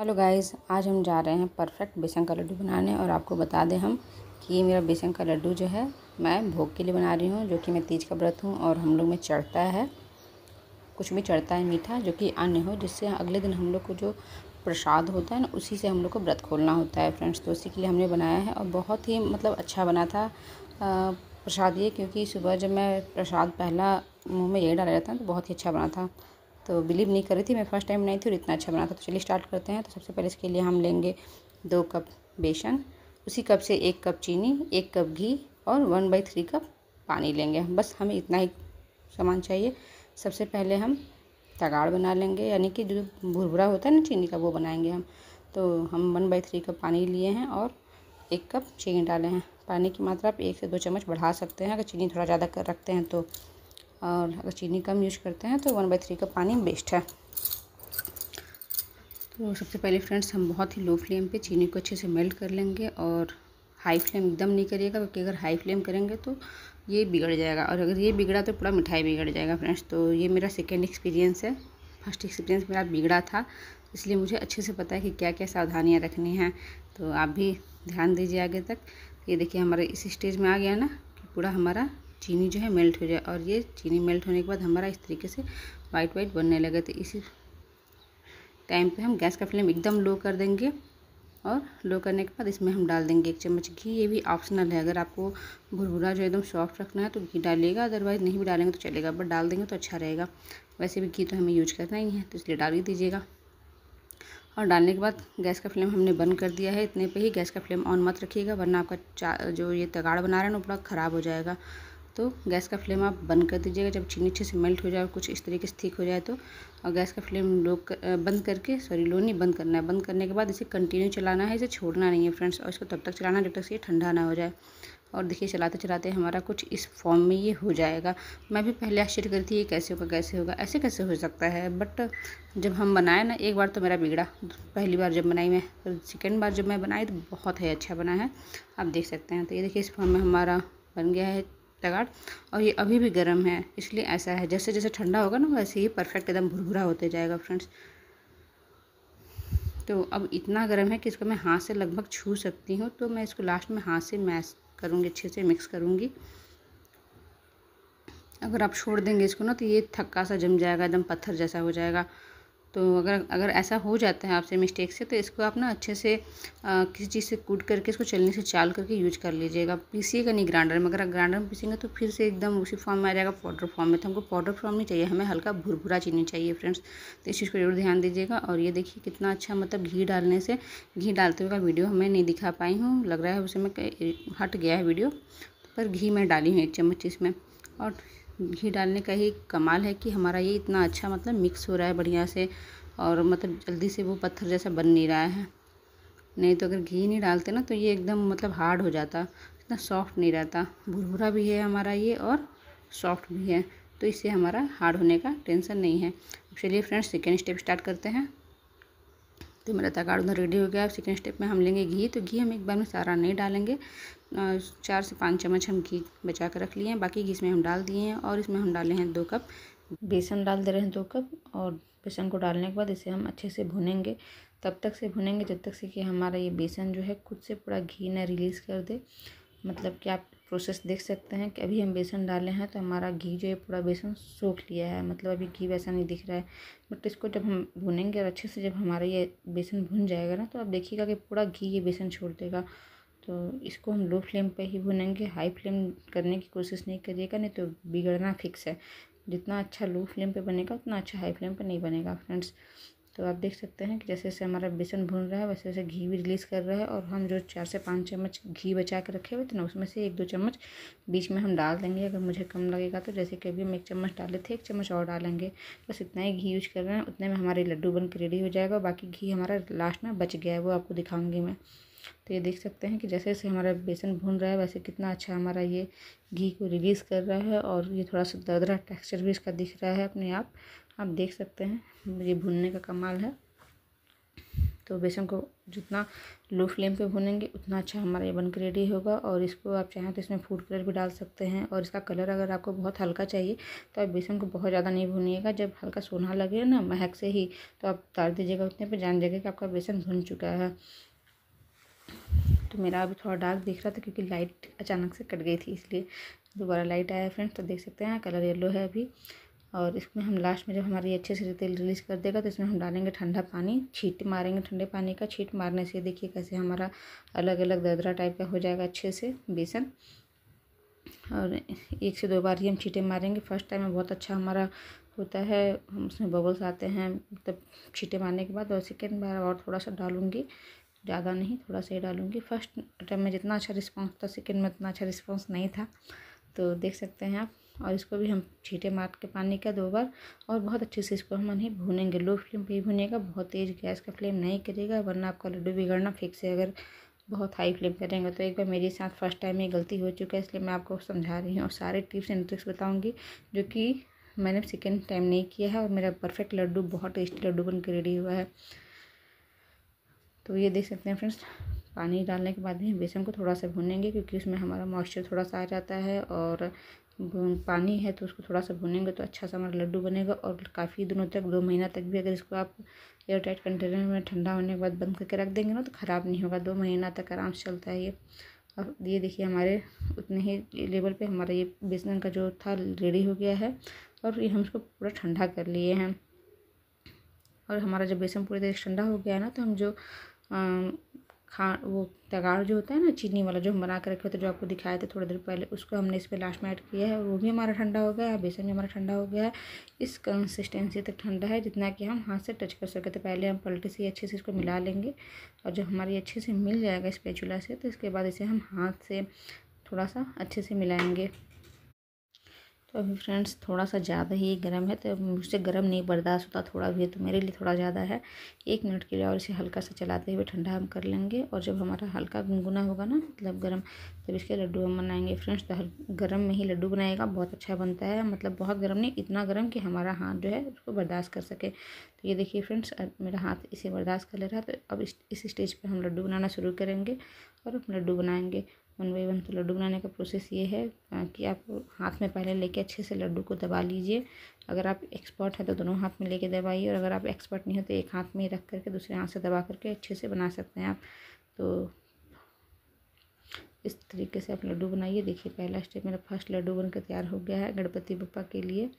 hello guys आज हम जा रहे हैं परफेक्ट बेसन का लड्डू बनाने और आपको बता दें हम कि मेरा बेसन का लड्डू जो है मैं भोग के लिए बना रही हूँ जो कि मैं तीज का व्रत हूँ और हम लोग में चढ़ता है कुछ भी चढ़ता है मीठा जो कि अन्य हो जिससे अगले दिन हम लोग को जो प्रसाद होता है ना उसी से हम लोग को व्रत खोलना होता है फ्रेंड्स तो उसी के लिए हमने बनाया है और बहुत ही मतलब अच्छा बना था प्रसाद ये क्योंकि सुबह जब मैं प्रसाद पहला मुँह में ये डाला जाता है तो बहुत ही अच्छा बना था तो बिलीव नहीं कर रही थी मैं फर्स्ट टाइम बनाई थी और इतना अच्छा बना था तो चलिए स्टार्ट करते हैं तो सबसे पहले इसके लिए हम लेंगे दो कप बेसन उसी कप से एक कप चीनी एक कप घी और वन बाई थ्री कप पानी लेंगे बस हमें इतना ही सामान चाहिए सबसे पहले हम तगाड़ बना लेंगे यानी कि जो भुरभुरा होता है ना चीनी का वो बनाएंगे हम तो हम वन बाई थ्री कप पानी लिए हैं और एक कप चीनी डाले हैं पानी की मात्रा आप एक से दो चम्मच बढ़ा सकते हैं अगर चीनी थोड़ा ज़्यादा कर रखते हैं तो और अगर चीनी कम यूज करते हैं तो वन बाई थ्री का पानी बेस्ट है तो सबसे पहले फ्रेंड्स हम बहुत ही लो फ्लेम पे चीनी को अच्छे से मेल्ट कर लेंगे और हाई फ्लेम एकदम नहीं करिएगा क्योंकि अगर हाई फ्लेम करेंगे तो ये बिगड़ जाएगा और अगर ये बिगड़ा तो पूरा मिठाई बिगड़ जाएगा फ्रेंड्स तो ये मेरा सेकेंड एक्सपीरियंस है फर्स्ट एक्सपीरियंस मेरा बिगड़ा था इसलिए मुझे अच्छे से पता है कि क्या क्या सावधानियाँ रखनी हैं तो आप भी ध्यान दीजिए आगे तक ये देखिए हमारे इस स्टेज में आ गया ना कि पूरा हमारा चीनी जो है मेल्ट हो जाए और ये चीनी मेल्ट होने के बाद हमारा इस तरीके से वाइट वाइट बनने लगे तो इसी टाइम पे हम गैस का फ्लेम एकदम लो कर देंगे और लो करने के बाद इसमें हम डाल देंगे एक चम्मच घी ये भी ऑप्शनल है अगर आपको भुरभुरा जो एकदम सॉफ्ट रखना है तो घी डालिएगा अदरवाइज नहीं भी डालेंगे तो चलेगा बट डाल देंगे तो अच्छा रहेगा वैसे भी घी तो हमें यूज करना ही है तो इसलिए डाल ही दीजिएगा और डालने के बाद गैस का फ्लेम हमने बंद कर दिया है इतने पर ही गैस का फ्लेम ऑन मत रखिएगा वरना आपका जो ये तगाड़ बना रहे हैं ना बड़ा ख़राब हो जाएगा तो गैस का फ्लेम आप बंद कर दीजिएगा जब चीनी अच्छे से मेल्ट हो जाए और कुछ इस तरीके से ठीक हो जाए तो और गैस का फ्लेम लो कर, बंद करके सॉरी लो नहीं बंद करना है बंद करने के बाद इसे कंटिन्यू चलाना है इसे छोड़ना नहीं है फ्रेंड्स और इसको तब तक चलाना जब तक से ठंडा ना हो जाए और देखिए चलाते चलाते हमारा कुछ इस फॉर्म में ये हो जाएगा मैं भी पहले आश्चर्य करती थी ये कैसे होगा कैसे होगा ऐसे कैसे हो सकता है बट जब हम बनाए ना एक बार तो मेरा बिगड़ा पहली बार जब बनाई मैं फिर सेकेंड बार जब मैं बनाई तो बहुत ही अच्छा बना है आप देख सकते हैं तो ये देखिए इस फॉर्म में हमारा बन गया है लगाड़ और ये अभी भी गर्म है इसलिए ऐसा है जैसे जैसे ठंडा होगा ना वैसे ही परफेक्ट एकदम भुरभुरा होते जाएगा फ्रेंड्स तो अब इतना गर्म है कि इसको मैं हाथ से लगभग छू सकती हूँ तो मैं इसको लास्ट में हाथ से मैश करूँगी अच्छे से मिक्स करूँगी अगर आप छोड़ देंगे इसको ना तो ये थक्का सा जम जाएगा एकदम पत्थर जैसा हो जाएगा तो अगर अगर ऐसा हो जाता है आपसे मिस्टेक से तो इसको आप ना अच्छे से आ, किसी चीज़ से कूट करके इसको चलने से चाल करके यूज कर लीजिएगा पीसीएगा नहीं ग्राइंडर में अगर आप ग्राइंडर में पीसेंगे तो फिर से एकदम उसी फॉर्म में आ जाएगा पाउडर फॉर्म में तो हमको पाउडर फॉर्म नहीं चाहिए हमें हल्का भुरभुरा चीनी चाहिए फ्रेंड्स तो इस चीज़ पर जरूर ध्यान दीजिएगा और ये देखिए कितना अच्छा मतलब घी डालने से घी डालते हुए का वीडियो हमें नहीं दिखा पाई हूँ लग रहा है उसे हट गया है वीडियो पर घी मैं डाली हूँ एक चम्मच इसमें और घी डालने का ही कमाल है कि हमारा ये इतना अच्छा मतलब मिक्स हो रहा है बढ़िया से और मतलब जल्दी से वो पत्थर जैसा बन नहीं रहा है नहीं तो अगर घी नहीं डालते ना तो ये एकदम मतलब हार्ड हो जाता इतना सॉफ्ट नहीं रहता भुरभुरा भी है हमारा ये और सॉफ्ट भी है तो इससे हमारा हार्ड होने का टेंसन नहीं है चलिए फ्रेंड्स सेकेंड स्टेप स्टार्ट करते हैं तो मेरा उधर रेडी हो गया अब सेकेंड स्टेप में हम लेंगे घी तो घी हम एक बार में सारा नहीं डालेंगे चार से पाँच चम्मच हम घी बचा कर रख लिए हैं बाकी घी इसमें हम डाल दिए हैं और इसमें हम डाले हैं दो कप बेसन डाल दे रहे हैं दो कप और बेसन को डालने के बाद इसे हम अच्छे से भुनेंगे तब तक से भुनेंगे जब तक से कि हमारा ये बेसन जो है खुद से पूरा घी ना रिलीज़ कर दे मतलब कि आप प्रोसेस देख सकते हैं कि अभी हम बेसन डाले हैं तो हमारा घी जो है पूरा बेसन सूख लिया है मतलब अभी घी वैसा नहीं दिख रहा है बट इसको जब हम भुनेंगे और अच्छे से जब हमारा ये बेसन भुन जाएगा ना तो आप देखिएगा कि पूरा घी ये बेसन छोड़ देगा तो इसको हम लो फ्लेम पर ही भुनेंगे हाई फ्लेम करने की कोशिश नहीं करिएगा नहीं तो बिगड़ना फिक्स है जितना अच्छा लो फ्लेम पर बनेगा उतना अच्छा हाई फ्लेम पर नहीं बनेगा फ्रेंड्स तो आप देख सकते हैं कि जैसे जैसे हमारा बेसन भून रहा है वैसे वैसे घी भी रिलीज़ कर रहा है और हम जो चार से पाँच चम्मच घी बचा के रखे हुए थे ना उसमें से एक दो चम्मच बीच में हम डाल देंगे अगर मुझे कम लगेगा तो जैसे कि अभी हम एक चम्मच डाले थे एक चम्मच और डालेंगे बस इतना ही घी यूज कर रहे हैं उतने में हमारे लड्डू बन के रेडी हो जाएगा बाकी घी हमारा लास्ट में बच गया है वो आपको दिखाऊँगी मैं तो ये देख सकते हैं कि जैसे जैसे हमारा बेसन भून रहा है वैसे कितना अच्छा हमारा ये घी को रिलीज़ कर रहा है और ये थोड़ा सा दरदरा टेक्सचर भी इसका दिख रहा है अपने आप आप देख सकते हैं ये भुनने का कमाल है तो बेसन को जितना लो फ्लेम पे भुनेंगे उतना अच्छा हमारा ये बनकर रेडी होगा और इसको आप चाहें तो इसमें फूड कलर भी डाल सकते हैं और इसका कलर अगर आपको बहुत हल्का चाहिए तो आप बेसन को बहुत ज़्यादा नहीं भुनिएगा जब हल्का सोना लगे ना महक से ही तो आप उतार दीजिएगा उतने पर जान जाइएगा कि आपका बेसन भुन चुका है तो मेरा अभी थोड़ा डार्क दिख रहा था क्योंकि लाइट अचानक से कट गई थी इसलिए दोबारा लाइट आया फ्रेंड्स तो देख सकते हैं कलर येलो है अभी और इसमें हम लास्ट में जब हमारी अच्छे से तेल रिलीज़ कर देगा तो इसमें हम डालेंगे ठंडा पानी छीट मारेंगे ठंडे पानी का छीट मारने से देखिए कैसे हमारा अलग अलग दरदरा टाइप का हो जाएगा अच्छे से बेसन और एक से दो बार ही हम छीटे मारेंगे फर्स्ट टाइम में बहुत अच्छा हमारा होता है उसमें बबल्स आते हैं तब छीटे मारने के बाद और सेकेंड बार और थोड़ा सा डालूँगी ज़्यादा नहीं थोड़ा सा ही डालूँगी फर्स्ट टाइम में जितना अच्छा रिस्पॉन्स था सेकेंड में उतना अच्छा रिस्पॉन्स नहीं था तो देख सकते हैं आप और इसको भी हम छीटे मार के पानी का दो बार और बहुत अच्छे से इसको हम नहीं भूनेंगे लो फ्लेम पे ही भूनेगा बहुत तेज़ गैस का फ्लेम नहीं करेगा वरना आपका लड्डू बिगड़ना फिक्स है अगर बहुत हाई फ्लेम करेंगे तो एक बार मेरे साथ फर्स्ट टाइम ये गलती हो चुका है इसलिए मैं आपको समझा रही हूँ और सारे टिप्स एंड ट्रिक्स बताऊँगी जो कि मैंने सेकेंड टाइम नहीं किया है और मेरा परफेक्ट लड्डू बहुत टेस्टी लड्डू बन के रेडी हुआ है तो ये देख सकते हैं फ्रेंड्स पानी डालने के बाद भी बेसन को थोड़ा सा भूनेंगे क्योंकि उसमें हमारा मॉइस्चर थोड़ा सा आ जाता है और पानी है तो उसको थोड़ा सा भुनेंगे तो अच्छा सा हमारा लड्डू बनेगा और काफ़ी दिनों तक दो महीना तक भी अगर इसको आप एयर टाइट कंटेनर में ठंडा होने के बाद बंद करके रख देंगे ना तो ख़राब नहीं होगा दो महीना तक आराम से चलता है ये अब ये देखिए हमारे उतने ही लेवल पे हमारा ये बेसन का जो था रेडी हो गया है और ये हम इसको पूरा ठंडा कर लिए हैं और हमारा जब बेसन पूरी तरह ठंडा हो गया है ना तो हम जो खा वो तगाड़ जो होता है ना चीनी वाला जो हम बना के रखे होते जो आपको दिखाया था थोड़ी देर पहले उसको हमने इस पर लास्ट में ऐड किया है वो भी हमारा ठंडा हो गया है बेसन भी हमारा ठंडा हो गया है इस कंसिस्टेंसी तक ठंडा है जितना कि हम हाथ से टच कर सके थे तो पहले हम पलटे से अच्छे से इसको मिला लेंगे और जब हमारी अच्छे से मिल जाएगा इस पेचूला से तो इसके बाद इसे हम हाथ से थोड़ा सा अच्छे से मिलाएँगे तो अभी फ्रेंड्स थोड़ा सा ज़्यादा ही गर्म है तो मुझसे गर्म नहीं बर्दाश्त होता थोड़ा भी तो मेरे लिए थोड़ा ज़्यादा है एक मिनट के लिए और इसे हल्का सा चलाते हुए ठंडा हम कर लेंगे और जब हमारा हल्का गुनगुना होगा ना मतलब गर्म तब तो इसके लड्डू हम बनाएंगे फ्रेंड्स तो गर्म में ही लड्डू बनाएगा बहुत अच्छा बनता है मतलब बहुत गर्म नहीं इतना गर्म कि हमारा हाथ जो है उसको बर्दाश्त कर सके तो ये देखिए फ्रेंड्स मेरा हाथ इसे बर्दाश्त कर ले रहा है तो अब इस स्टेज पर हम लड्डू बनाना शुरू करेंगे और लड्डू बनाएंगे वन बाई वन तो लड्डू बनाने का प्रोसेस ये है कि आप हाथ में पहले लेके अच्छे से लड्डू को दबा लीजिए अगर आप एक्सपर्ट हैं तो दोनों हाथ में लेके दबाइए और अगर आप एक्सपर्ट नहीं हो तो एक हाथ में ही रख करके दूसरे हाथ से दबा करके अच्छे से बना सकते हैं आप तो इस तरीके से आप लड्डू बनाइए देखिए पहला स्टेप मेरा फर्स्ट लड्डू बनकर तैयार हो गया है गणपति बप्पा के लिए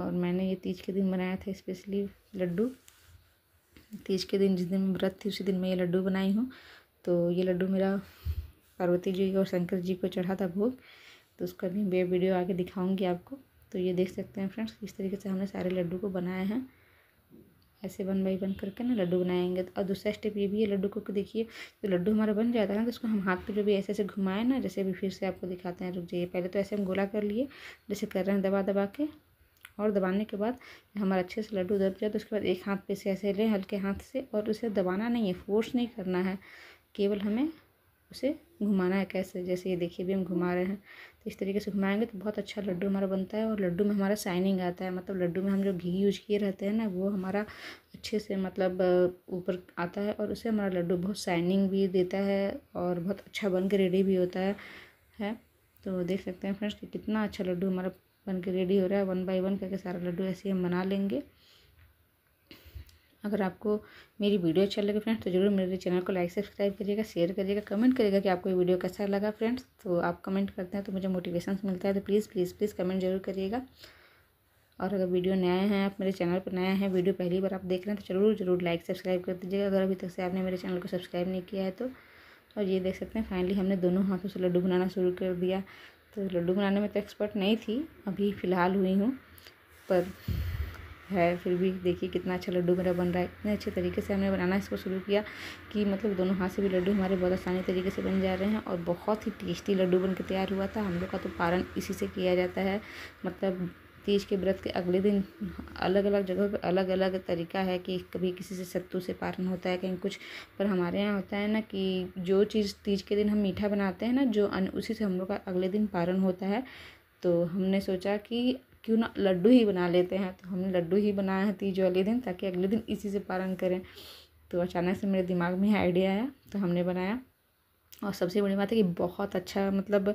और मैंने ये तीज के दिन बनाया था स्पेशली लड्डू तीज के दिन जिस दिन व्रत थी उसी दिन मैं ये लड्डू बनाई हूँ तो ये लड्डू मेरा पार्वती जी और शंकर जी को चढ़ा था भोग तो उसका भी मैं वीडियो आगे दिखाऊंगी आपको तो ये देख सकते हैं फ्रेंड्स इस तरीके से हमने सारे लड्डू को बनाए हैं ऐसे वन बाई वन करके ना लड्डू बनाएंगे और दूसरा स्टेप ये भी है लड्डू को देखिए जो लड्डू हमारा बन जाता है ना तो उसको हम हाथ पे जो भी ऐसे ऐसे घुमाएं ना जैसे भी फिर से आपको दिखाते हैं रुक जाइए पहले तो ऐसे हम गोला कर लिए जैसे कर रहे हैं दबा दबा के और दबाने के बाद हमारा अच्छे से लड्डू दब जाए तो उसके बाद एक हाथ पे से ऐसे लें हल्के हाथ से और उसे दबाना नहीं है फोर्स नहीं करना है केवल हमें उसे घुमाना है कैसे जैसे ये देखिए भी हम घुमा रहे हैं तो इस तरीके से घुमाएंगे तो बहुत अच्छा लड्डू हमारा बनता है और लड्डू में हमारा शाइनिंग आता है मतलब लड्डू में हम जो घी यूज किए रहते हैं ना वो हमारा अच्छे से मतलब ऊपर आता है और उसे हमारा लड्डू बहुत शाइनिंग भी देता है और बहुत अच्छा बन के रेडी भी होता है, है तो देख सकते हैं फ्रेंड्स कि कितना अच्छा लड्डू हमारा बन के रेडी हो रहा है वन बाई वन करके सारा लड्डू ऐसे हम बना लेंगे अगर आपको मेरी वीडियो अच्छा लगे फ्रेंड्स तो जरूर मेरे चैनल को लाइक सब्सक्राइब करिएगा शेयर करिएगा कमेंट करिएगा कि आपको ये वीडियो कैसा लगा फ्रेंड्स तो आप कमेंट करते हैं तो मुझे मोटिवेशन मिलता है तो प्लीज़ प्लीज़ प्लीज़ कमेंट जरूर करिएगा और अगर वीडियो नया है आप मेरे चैनल पर नया है वीडियो पहली बार आप देख रहे हैं तो जरूर जरूर लाइक सब्सक्राइब कर दीजिएगा अगर अभी तक से आपने मेरे चैनल को सब्सक्राइब नहीं किया है तो और तो ये देख सकते हैं फाइनली हमने दोनों हाथों से लड्डू बनाना शुरू कर दिया तो लड्डू बनाने में तो एक्सपर्ट नहीं थी अभी फ़िलहाल हुई हूँ पर है फिर भी देखिए कितना अच्छा लड्डू मेरा बन रहा है इतने अच्छे तरीके से हमने बनाना इसको शुरू किया कि मतलब दोनों हाथ से भी लड्डू हमारे बहुत आसानी तरीके से बन जा रहे हैं और बहुत ही टेस्टी लड्डू बन के तैयार हुआ था हम लोग का तो पारण इसी से किया जाता है मतलब तीज के व्रत के अगले दिन अलग अलग जगह पर अलग अलग तरीका है कि कभी किसी से सत्तू से पारण होता है कहीं कुछ पर हमारे यहाँ होता है ना कि जो चीज़ तीज के दिन हम मीठा बनाते हैं ना जो उसी से हम लोग का अगले दिन पारण होता है तो हमने सोचा कि क्यों ना लड्डू ही बना लेते हैं तो हमने लड्डू ही बनाया है तीज वाले दिन ताकि अगले दिन इसी से पारण करें तो अचानक से मेरे दिमाग में आइडिया आया तो हमने बनाया और सबसे बड़ी बात है कि बहुत अच्छा मतलब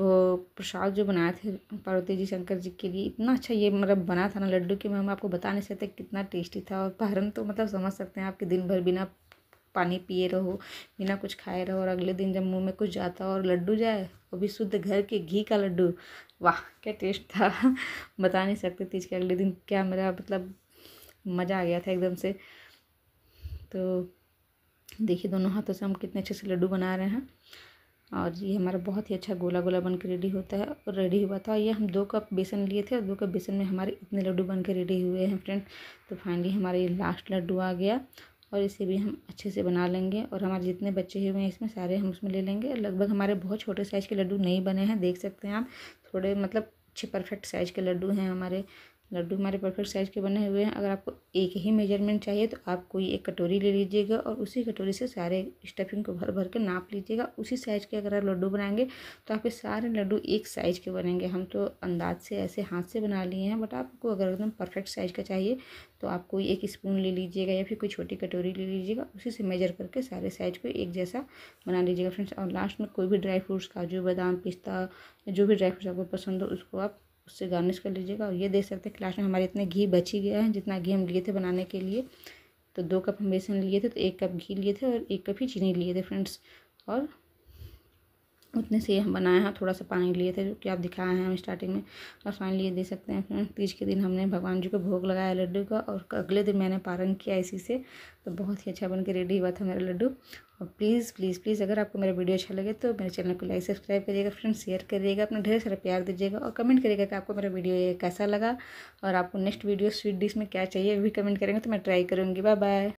वो प्रसाद जो बनाए थे पार्वती जी शंकर जी के लिए इतना अच्छा ये मतलब बना था ना लड्डू कि हम आपको बता नहीं सकते कितना टेस्टी था और पारण तो मतलब समझ सकते हैं आपके दिन भर बिना पानी पिए रहो बिना कुछ खाए रहो और अगले दिन जब मुंह में कुछ जाता और लड्डू जाए वो भी शुद्ध घर के घी का लड्डू वाह क्या टेस्ट था बता नहीं सकते तीज के अगले दिन क्या मेरा मतलब मज़ा आ गया था एकदम से तो देखिए दोनों हाथों से हम कितने अच्छे से लड्डू बना रहे हैं और ये हमारा बहुत ही अच्छा गोला गोला बन के रेडी होता है और रेडी हुआ था ये हम दो कप बेसन लिए थे और दो कप बेसन में हमारे इतने लड्डू बन के रेडी हुए हैं फ्रेंड तो फाइनली हमारे ये लास्ट लड्डू आ गया और इसे भी हम अच्छे से बना लेंगे और हमारे जितने बच्चे हुए हैं इसमें सारे हम उसमें ले लेंगे लगभग हमारे बहुत छोटे साइज़ के लड्डू नहीं बने हैं देख सकते हैं आप थोड़े मतलब अच्छे परफेक्ट साइज़ के लड्डू हैं हमारे लड्डू हमारे परफेक्ट साइज़ के बने हुए हैं अगर आपको एक ही मेजरमेंट चाहिए तो आप कोई एक कटोरी ले लीजिएगा और उसी कटोरी से सारे स्टफिंग को भर भर के नाप लीजिएगा उसी साइज़ के अगर आप लड्डू बनाएंगे तो आपके सारे लड्डू एक साइज़ के बनेंगे हम तो अंदाज से ऐसे हाथ से बना लिए हैं बट आपको अगर एकदम परफेक्ट साइज़ का चाहिए तो आप कोई एक स्पून ले लीजिएगा या फिर कोई छोटी कटोरी ले लीजिएगा उसी से मेजर करके सारे साइज़ को एक जैसा बना लीजिएगा फ्रेंड्स और लास्ट में कोई भी ड्राई फ्रूट्स काजू बादाम पिस्ता जो भी ड्राई फ्रूट्स आपको पसंद हो उसको आप उससे गार्निश कर लीजिएगा और ये देख सकते हैं लास्ट में हमारे इतने घी बची गया है जितना घी हम लिए थे बनाने के लिए तो दो कप हम बेसन लिए थे तो एक कप घी लिए थे और एक कप ही चीनी लिए थे फ्रेंड्स और उतने से हम बनाए हैं थोड़ा सा पानी लिए थे जो कि आप दिखाए हैं हम स्टार्टिंग में और फाइनली ये दे सकते हैं फ्रेंड्स तीज के दिन हमने भगवान जी को भोग लगाया लड्डू का और अगले दिन मैंने पारण किया इसी से तो बहुत ही अच्छा बन के रेडी हुआ था मेरा लड्डू और प्लीज़ प्लीज़ प्लीज़ अगर आपको मेरा वीडियो अच्छा लगे तो मेरे चैनल को लाइक सब्सक्राइब करिएगा फ्रेंड शेयर करिएगा अपना ढेर सारा प्यार दीजिएगा और कमेंट करिएगा कि आपको मेरा वीडियो ये कैसा लगा और आपको नेक्स्ट वीडियो स्वीट डिश में क्या चाहिए वो भी कमेंट करेंगे तो मैं ट्राई करूँगी बाय बाय